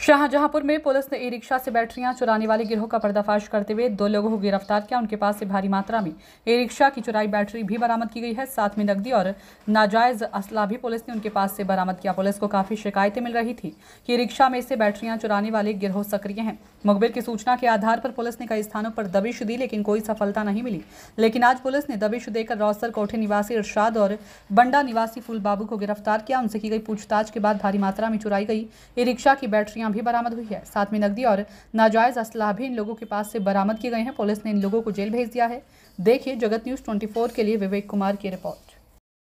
शाहजहांपुर में पुलिस ने e rickshaw से बैटरियां चुराने वाले गिरोह का पर्दाफाश करते हुए दो लोगों को गिरफ्तार किया उनके पास से भारी मात्रा में ई रिक्शा की चुराई बैटरी भी बरामद की गई है साथ में नकदी और नाजायज असला भी पुलिस ने उनके पास से बरामद किया पुलिस को काफी शिकायतें मिल रही थी कि रिक्शा में से बैटरियां चुराने वाले गिरोह सक्रिय हैं मुखबिर की सूचना के आधार पर पुलिस ने कई स्थानों पर दबिश दी लेकिन कोई सफलता नहीं मिली लेकिन आज पुलिस ने दबिश देकर रौसर कोठे निवासी इर्शाद और बंडा निवासी बाबू को गिरफ्तार किया उनसे की गई पूछताछ के बाद भारी मात्रा में चुराई गई ई रिक्शा की बैटरी पेटियां भी बरामद हुई है साथ में नकदी और नाजायज असलाह भी इन लोगों के पास से बरामद किए गए हैं पुलिस ने इन लोगों को जेल भेज दिया है देखिए जगत न्यूज़ ट्वेंटी के लिए विवेक कुमार की रिपोर्ट